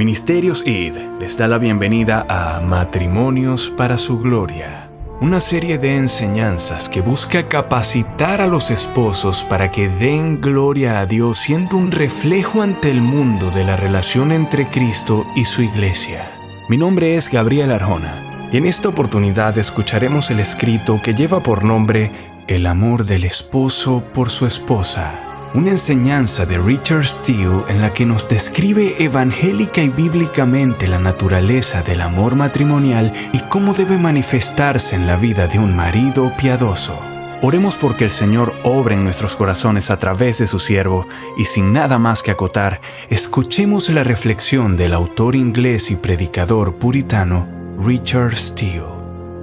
Ministerios ID les da la bienvenida a Matrimonios para su Gloria, una serie de enseñanzas que busca capacitar a los esposos para que den gloria a Dios siendo un reflejo ante el mundo de la relación entre Cristo y su iglesia. Mi nombre es Gabriel Arjona y en esta oportunidad escucharemos el escrito que lleva por nombre El amor del esposo por su esposa una enseñanza de Richard Steele en la que nos describe evangélica y bíblicamente la naturaleza del amor matrimonial y cómo debe manifestarse en la vida de un marido piadoso. Oremos porque el Señor obre en nuestros corazones a través de su siervo y sin nada más que acotar, escuchemos la reflexión del autor inglés y predicador puritano Richard Steele.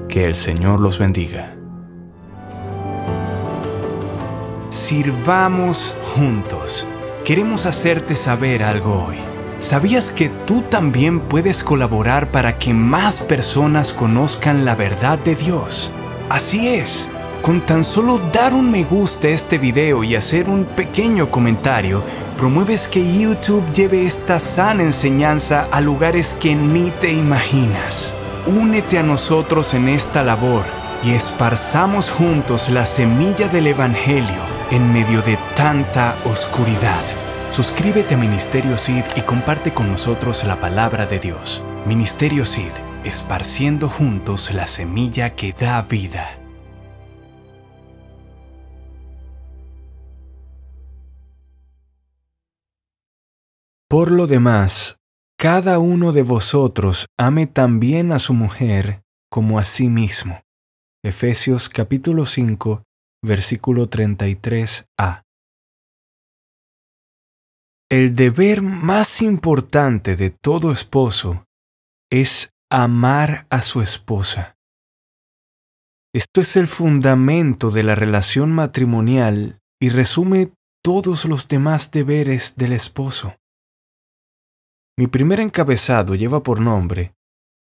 Que el Señor los bendiga. sirvamos juntos. Queremos hacerte saber algo hoy. ¿Sabías que tú también puedes colaborar para que más personas conozcan la verdad de Dios? Así es. Con tan solo dar un me gusta a este video y hacer un pequeño comentario, promueves que YouTube lleve esta sana enseñanza a lugares que ni te imaginas. Únete a nosotros en esta labor y esparzamos juntos la semilla del Evangelio en medio de tanta oscuridad. Suscríbete a Ministerio Sid y comparte con nosotros la palabra de Dios. Ministerio Sid, esparciendo juntos la semilla que da vida. Por lo demás, cada uno de vosotros ame también a su mujer como a sí mismo. Efesios capítulo 5 versículo 33a. El deber más importante de todo esposo es amar a su esposa. Esto es el fundamento de la relación matrimonial y resume todos los demás deberes del esposo. Mi primer encabezado lleva por nombre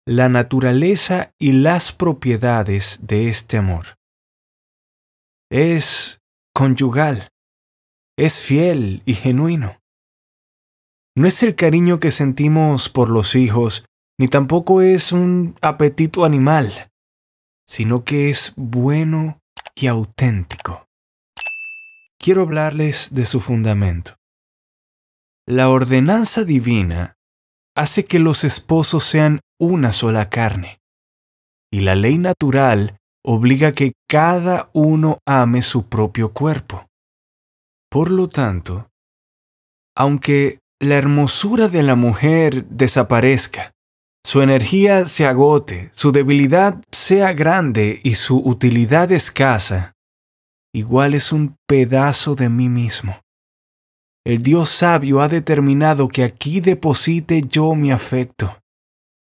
la naturaleza y las propiedades de este amor es conyugal, es fiel y genuino. No es el cariño que sentimos por los hijos, ni tampoco es un apetito animal, sino que es bueno y auténtico. Quiero hablarles de su fundamento. La ordenanza divina hace que los esposos sean una sola carne, y la ley natural obliga que cada uno ame su propio cuerpo. Por lo tanto, aunque la hermosura de la mujer desaparezca, su energía se agote, su debilidad sea grande y su utilidad escasa, igual es un pedazo de mí mismo. El Dios sabio ha determinado que aquí deposite yo mi afecto.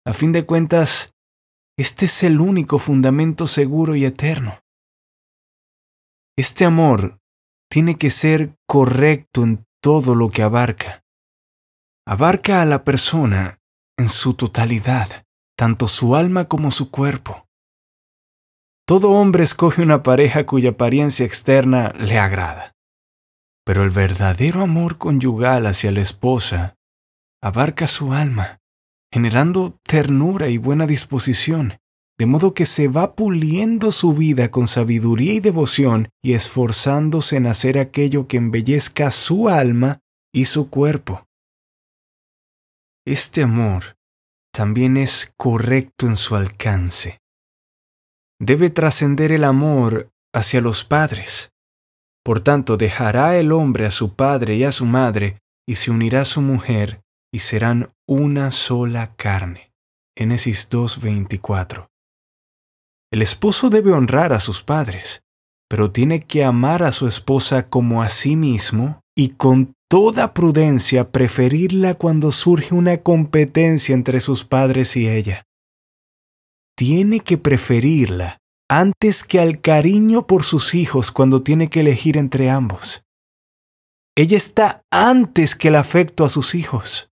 A fin de cuentas, este es el único fundamento seguro y eterno. Este amor tiene que ser correcto en todo lo que abarca. Abarca a la persona en su totalidad, tanto su alma como su cuerpo. Todo hombre escoge una pareja cuya apariencia externa le agrada. Pero el verdadero amor conyugal hacia la esposa abarca su alma, generando ternura y buena disposición, de modo que se va puliendo su vida con sabiduría y devoción y esforzándose en hacer aquello que embellezca su alma y su cuerpo. Este amor también es correcto en su alcance. Debe trascender el amor hacia los padres. Por tanto, dejará el hombre a su padre y a su madre y se unirá a su mujer, y serán una sola carne. Génesis 2.24. El esposo debe honrar a sus padres, pero tiene que amar a su esposa como a sí mismo y con toda prudencia preferirla cuando surge una competencia entre sus padres y ella. Tiene que preferirla antes que al cariño por sus hijos cuando tiene que elegir entre ambos. Ella está antes que el afecto a sus hijos.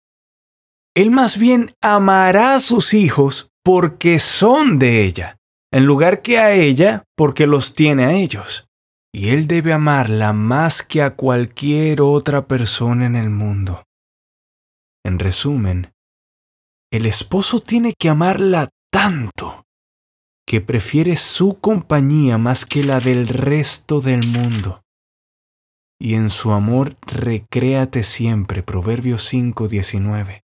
Él más bien amará a sus hijos porque son de ella, en lugar que a ella porque los tiene a ellos. Y Él debe amarla más que a cualquier otra persona en el mundo. En resumen, el esposo tiene que amarla tanto que prefiere su compañía más que la del resto del mundo. Y en su amor recréate siempre. Proverbios 5:19.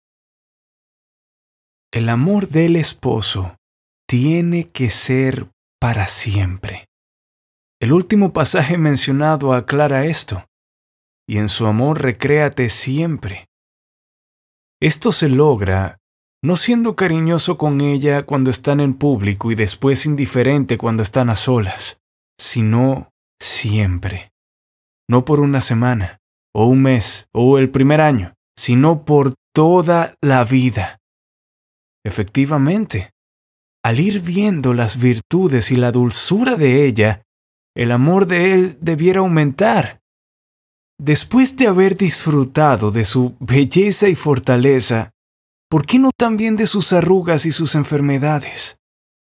El amor del esposo tiene que ser para siempre. El último pasaje mencionado aclara esto, y en su amor recréate siempre. Esto se logra no siendo cariñoso con ella cuando están en público y después indiferente cuando están a solas, sino siempre. No por una semana, o un mes, o el primer año, sino por toda la vida. Efectivamente, al ir viendo las virtudes y la dulzura de ella, el amor de él debiera aumentar. Después de haber disfrutado de su belleza y fortaleza, ¿por qué no también de sus arrugas y sus enfermedades,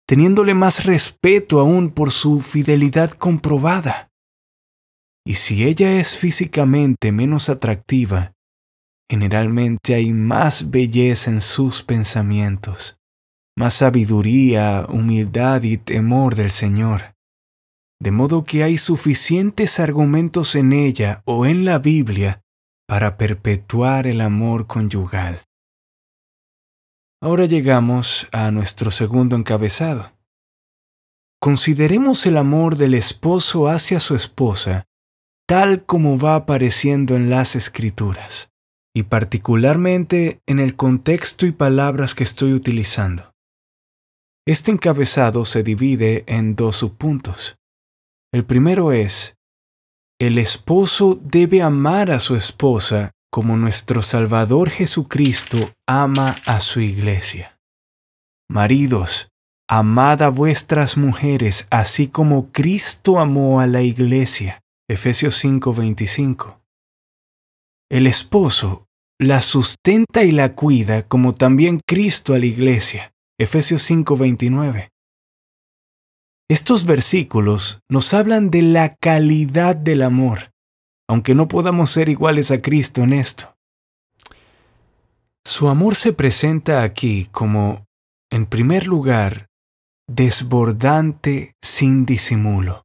teniéndole más respeto aún por su fidelidad comprobada? Y si ella es físicamente menos atractiva, Generalmente hay más belleza en sus pensamientos, más sabiduría, humildad y temor del Señor. De modo que hay suficientes argumentos en ella o en la Biblia para perpetuar el amor conyugal. Ahora llegamos a nuestro segundo encabezado. Consideremos el amor del esposo hacia su esposa tal como va apareciendo en las escrituras y particularmente en el contexto y palabras que estoy utilizando. Este encabezado se divide en dos subpuntos. El primero es, el esposo debe amar a su esposa como nuestro Salvador Jesucristo ama a su iglesia. Maridos, amad a vuestras mujeres así como Cristo amó a la iglesia. Efesios 5:25. El esposo la sustenta y la cuida como también Cristo a la iglesia. Efesios 5:29. Estos versículos nos hablan de la calidad del amor, aunque no podamos ser iguales a Cristo en esto. Su amor se presenta aquí como, en primer lugar, desbordante sin disimulo.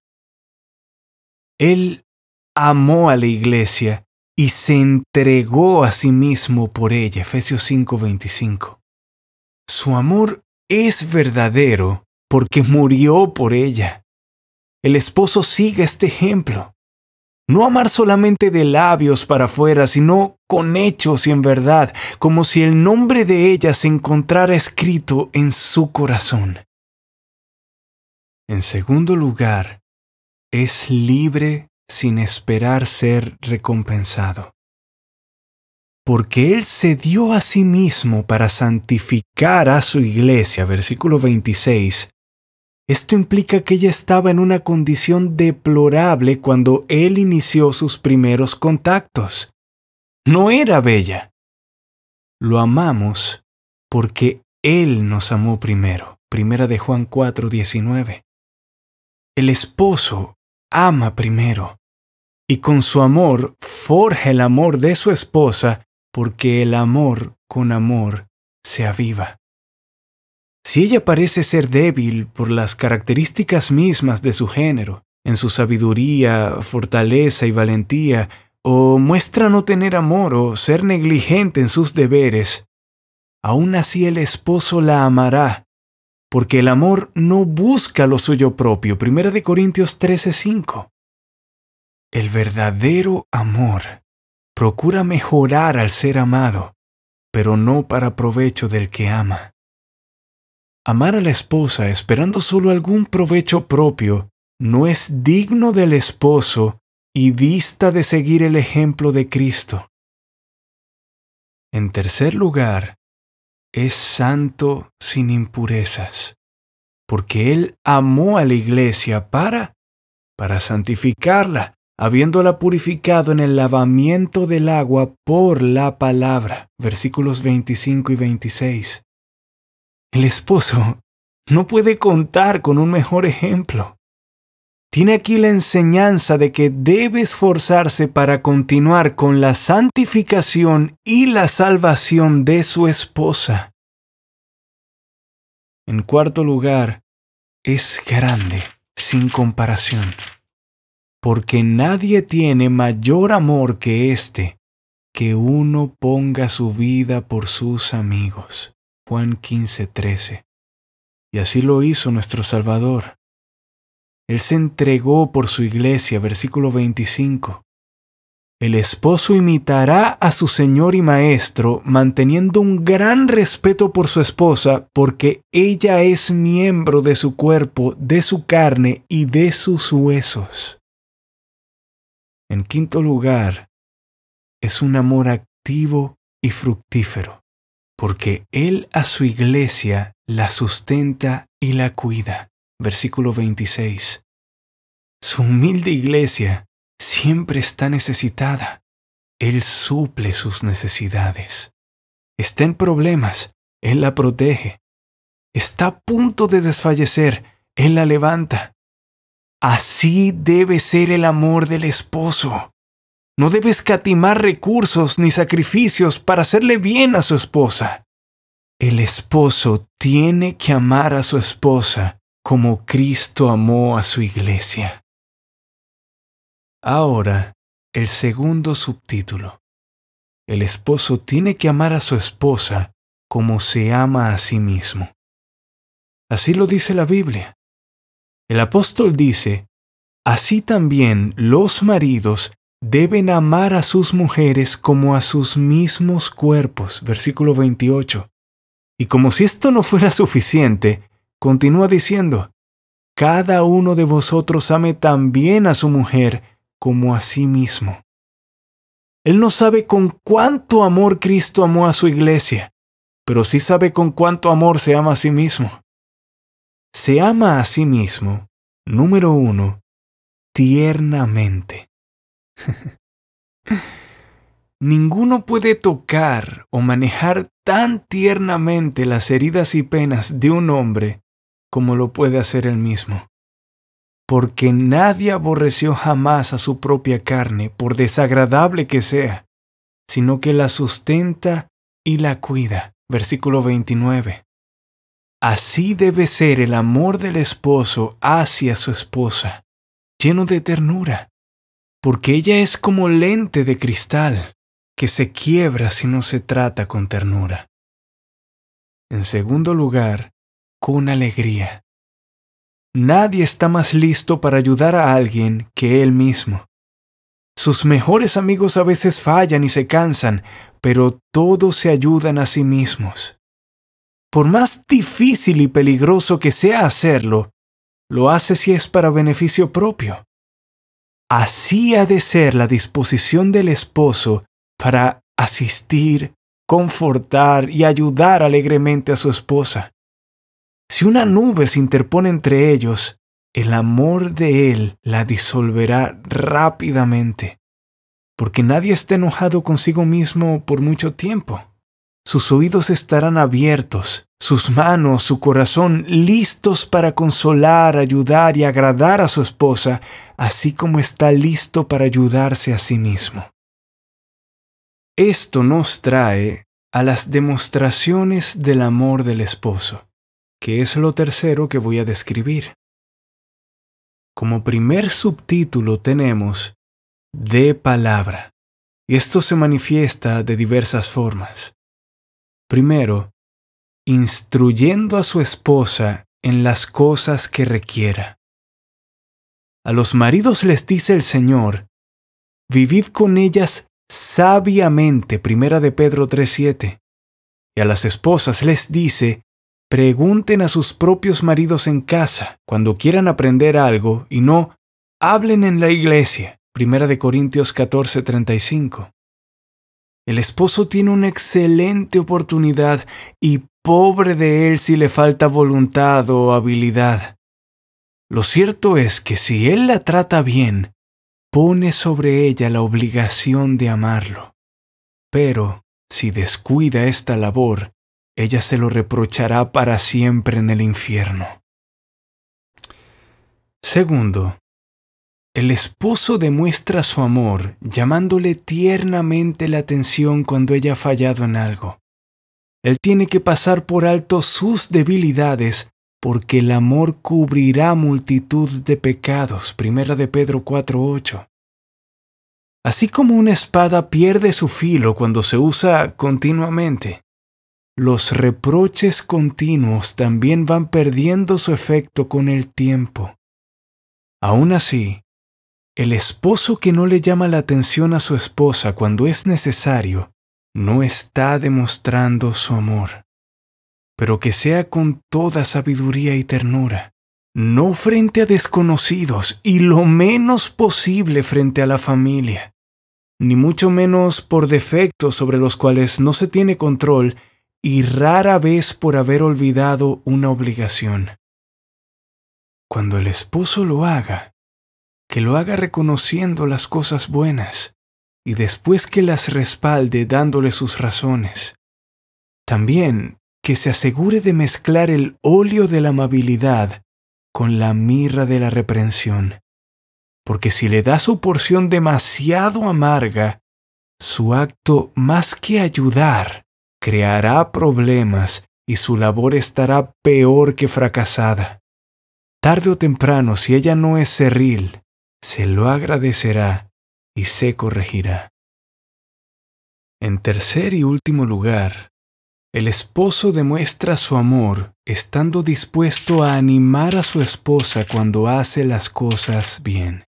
Él amó a la iglesia y se entregó a sí mismo por ella. Efesios 5:25. Su amor es verdadero porque murió por ella. El esposo sigue este ejemplo. No amar solamente de labios para afuera, sino con hechos y en verdad, como si el nombre de ella se encontrara escrito en su corazón. En segundo lugar, es libre sin esperar ser recompensado. Porque Él se dio a sí mismo para santificar a su iglesia, versículo 26. Esto implica que ella estaba en una condición deplorable cuando Él inició sus primeros contactos. No era bella. Lo amamos porque Él nos amó primero. Primera de Juan 4, 19. El esposo ama primero y con su amor forja el amor de su esposa, porque el amor con amor se aviva. Si ella parece ser débil por las características mismas de su género, en su sabiduría, fortaleza y valentía, o muestra no tener amor o ser negligente en sus deberes, aún así el esposo la amará, porque el amor no busca lo suyo propio. de Corintios 13:5. El verdadero amor procura mejorar al ser amado, pero no para provecho del que ama. Amar a la esposa esperando solo algún provecho propio no es digno del esposo y dista de seguir el ejemplo de Cristo. En tercer lugar, es santo sin impurezas, porque Él amó a la iglesia para, para santificarla, habiéndola purificado en el lavamiento del agua por la palabra. Versículos 25 y 26. El esposo no puede contar con un mejor ejemplo. Tiene aquí la enseñanza de que debe esforzarse para continuar con la santificación y la salvación de su esposa. En cuarto lugar, es grande, sin comparación porque nadie tiene mayor amor que este, que uno ponga su vida por sus amigos. Juan 15:13. Y así lo hizo nuestro Salvador. Él se entregó por su iglesia, versículo 25. El esposo imitará a su Señor y Maestro, manteniendo un gran respeto por su esposa, porque ella es miembro de su cuerpo, de su carne y de sus huesos. En quinto lugar, es un amor activo y fructífero, porque Él a su iglesia la sustenta y la cuida. Versículo 26. Su humilde iglesia siempre está necesitada. Él suple sus necesidades. Está en problemas, Él la protege. Está a punto de desfallecer, Él la levanta. Así debe ser el amor del esposo. No debe escatimar recursos ni sacrificios para hacerle bien a su esposa. El esposo tiene que amar a su esposa como Cristo amó a su iglesia. Ahora, el segundo subtítulo. El esposo tiene que amar a su esposa como se ama a sí mismo. Así lo dice la Biblia. El apóstol dice, Así también los maridos deben amar a sus mujeres como a sus mismos cuerpos, versículo 28. Y como si esto no fuera suficiente, continúa diciendo, Cada uno de vosotros ame también a su mujer como a sí mismo. Él no sabe con cuánto amor Cristo amó a su iglesia, pero sí sabe con cuánto amor se ama a sí mismo se ama a sí mismo, número uno, tiernamente. Ninguno puede tocar o manejar tan tiernamente las heridas y penas de un hombre como lo puede hacer él mismo. Porque nadie aborreció jamás a su propia carne, por desagradable que sea, sino que la sustenta y la cuida. Versículo 29. Así debe ser el amor del esposo hacia su esposa, lleno de ternura, porque ella es como lente de cristal que se quiebra si no se trata con ternura. En segundo lugar, con alegría. Nadie está más listo para ayudar a alguien que él mismo. Sus mejores amigos a veces fallan y se cansan, pero todos se ayudan a sí mismos por más difícil y peligroso que sea hacerlo, lo hace si es para beneficio propio. Así ha de ser la disposición del esposo para asistir, confortar y ayudar alegremente a su esposa. Si una nube se interpone entre ellos, el amor de él la disolverá rápidamente, porque nadie está enojado consigo mismo por mucho tiempo sus oídos estarán abiertos, sus manos, su corazón listos para consolar, ayudar y agradar a su esposa, así como está listo para ayudarse a sí mismo. Esto nos trae a las demostraciones del amor del esposo, que es lo tercero que voy a describir. Como primer subtítulo tenemos de palabra, esto se manifiesta de diversas formas. Primero, instruyendo a su esposa en las cosas que requiera. A los maridos les dice el Señor, vivid con ellas sabiamente, primera de Pedro 3.7. Y a las esposas les dice, pregunten a sus propios maridos en casa cuando quieran aprender algo y no hablen en la iglesia, primera de Corintios 14.35. El esposo tiene una excelente oportunidad y pobre de él si le falta voluntad o habilidad. Lo cierto es que si él la trata bien, pone sobre ella la obligación de amarlo. Pero, si descuida esta labor, ella se lo reprochará para siempre en el infierno. Segundo, el esposo demuestra su amor llamándole tiernamente la atención cuando ella ha fallado en algo. Él tiene que pasar por alto sus debilidades porque el amor cubrirá multitud de pecados. Primera de Pedro 4:8. Así como una espada pierde su filo cuando se usa continuamente, los reproches continuos también van perdiendo su efecto con el tiempo. Aún así, el esposo que no le llama la atención a su esposa cuando es necesario, no está demostrando su amor. Pero que sea con toda sabiduría y ternura, no frente a desconocidos y lo menos posible frente a la familia, ni mucho menos por defectos sobre los cuales no se tiene control y rara vez por haber olvidado una obligación. Cuando el esposo lo haga, que lo haga reconociendo las cosas buenas y después que las respalde dándole sus razones. También que se asegure de mezclar el óleo de la amabilidad con la mirra de la reprensión, porque si le da su porción demasiado amarga, su acto más que ayudar creará problemas y su labor estará peor que fracasada. Tarde o temprano, si ella no es cerril, se lo agradecerá y se corregirá. En tercer y último lugar, el esposo demuestra su amor estando dispuesto a animar a su esposa cuando hace las cosas bien.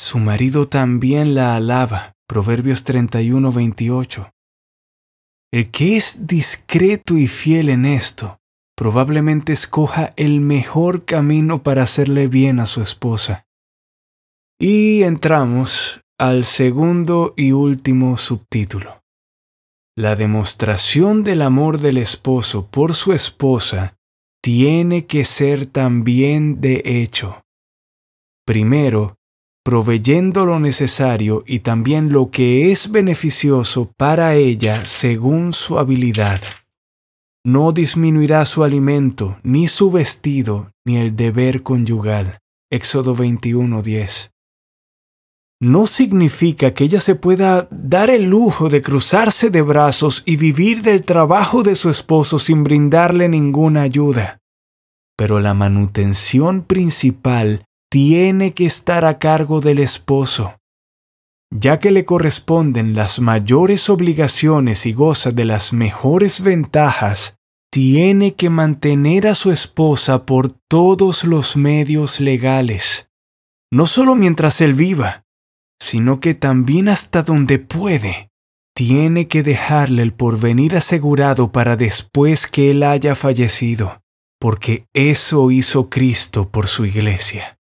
Su marido también la alaba, Proverbios 31:28. El que es discreto y fiel en esto, probablemente escoja el mejor camino para hacerle bien a su esposa. Y entramos al segundo y último subtítulo. La demostración del amor del esposo por su esposa tiene que ser también de hecho. Primero, proveyendo lo necesario y también lo que es beneficioso para ella según su habilidad. No disminuirá su alimento, ni su vestido, ni el deber conyugal. Éxodo 21:10 no significa que ella se pueda dar el lujo de cruzarse de brazos y vivir del trabajo de su esposo sin brindarle ninguna ayuda. Pero la manutención principal tiene que estar a cargo del esposo, ya que le corresponden las mayores obligaciones y goza de las mejores ventajas, tiene que mantener a su esposa por todos los medios legales, no solo mientras él viva, sino que también hasta donde puede, tiene que dejarle el porvenir asegurado para después que él haya fallecido, porque eso hizo Cristo por su iglesia.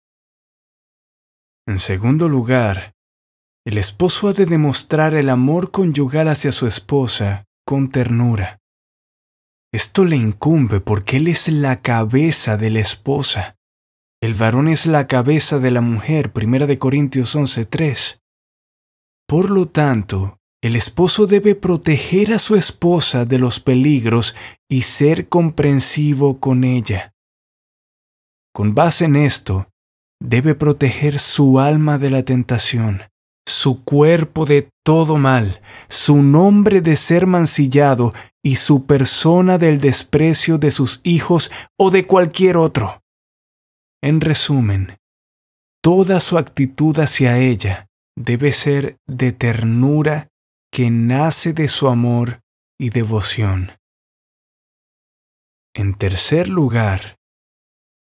En segundo lugar, el esposo ha de demostrar el amor conyugal hacia su esposa con ternura. Esto le incumbe porque él es la cabeza de la esposa. El varón es la cabeza de la mujer, 1 Corintios 11:3. Por lo tanto, el esposo debe proteger a su esposa de los peligros y ser comprensivo con ella. Con base en esto, debe proteger su alma de la tentación, su cuerpo de todo mal, su nombre de ser mancillado y su persona del desprecio de sus hijos o de cualquier otro. En resumen, toda su actitud hacia ella debe ser de ternura que nace de su amor y devoción. En tercer lugar,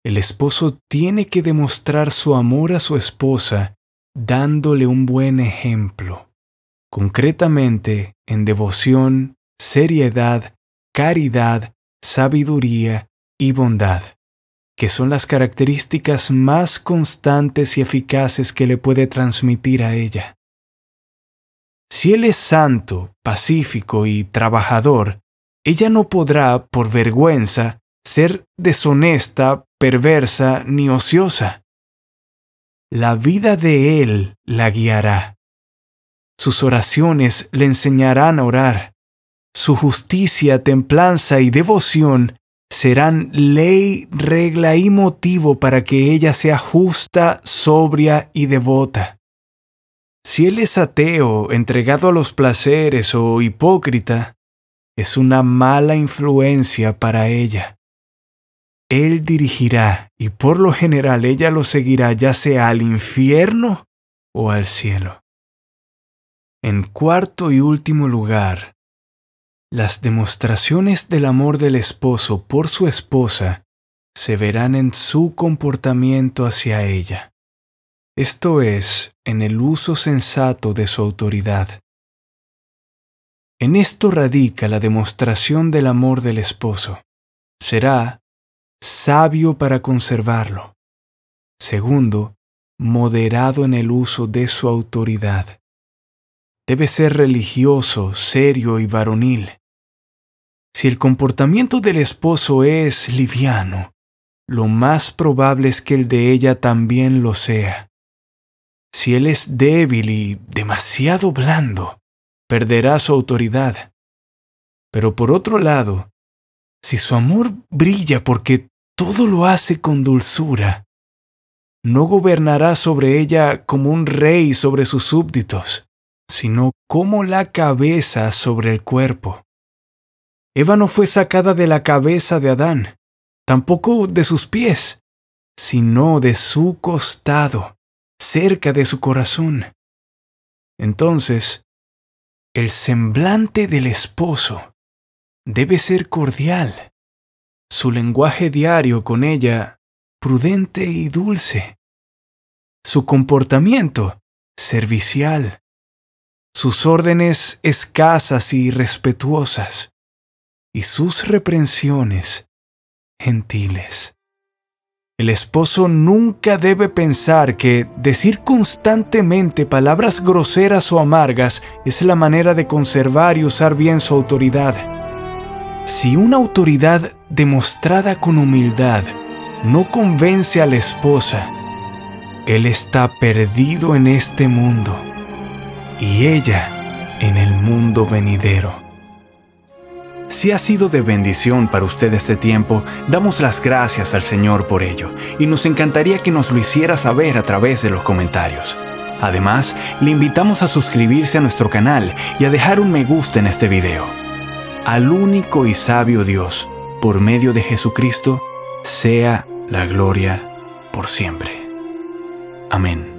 el esposo tiene que demostrar su amor a su esposa dándole un buen ejemplo, concretamente en devoción, seriedad, caridad, sabiduría y bondad que son las características más constantes y eficaces que le puede transmitir a ella. Si él es santo, pacífico y trabajador, ella no podrá, por vergüenza, ser deshonesta, perversa ni ociosa. La vida de él la guiará. Sus oraciones le enseñarán a orar. Su justicia, templanza y devoción serán ley, regla y motivo para que ella sea justa, sobria y devota. Si él es ateo, entregado a los placeres o hipócrita, es una mala influencia para ella. Él dirigirá y por lo general ella lo seguirá ya sea al infierno o al cielo. En cuarto y último lugar, las demostraciones del amor del esposo por su esposa se verán en su comportamiento hacia ella, esto es, en el uso sensato de su autoridad. En esto radica la demostración del amor del esposo. Será sabio para conservarlo. Segundo, moderado en el uso de su autoridad debe ser religioso, serio y varonil. Si el comportamiento del esposo es liviano, lo más probable es que el de ella también lo sea. Si él es débil y demasiado blando, perderá su autoridad. Pero por otro lado, si su amor brilla porque todo lo hace con dulzura, no gobernará sobre ella como un rey sobre sus súbditos sino como la cabeza sobre el cuerpo. Eva no fue sacada de la cabeza de Adán, tampoco de sus pies, sino de su costado, cerca de su corazón. Entonces, el semblante del esposo debe ser cordial, su lenguaje diario con ella prudente y dulce, su comportamiento servicial, sus órdenes escasas y respetuosas, y sus reprensiones gentiles. El esposo nunca debe pensar que decir constantemente palabras groseras o amargas es la manera de conservar y usar bien su autoridad. Si una autoridad demostrada con humildad no convence a la esposa, él está perdido en este mundo y ella en el mundo venidero. Si ha sido de bendición para usted este tiempo, damos las gracias al Señor por ello y nos encantaría que nos lo hiciera saber a través de los comentarios. Además, le invitamos a suscribirse a nuestro canal y a dejar un me gusta en este video. Al único y sabio Dios, por medio de Jesucristo, sea la gloria por siempre. Amén.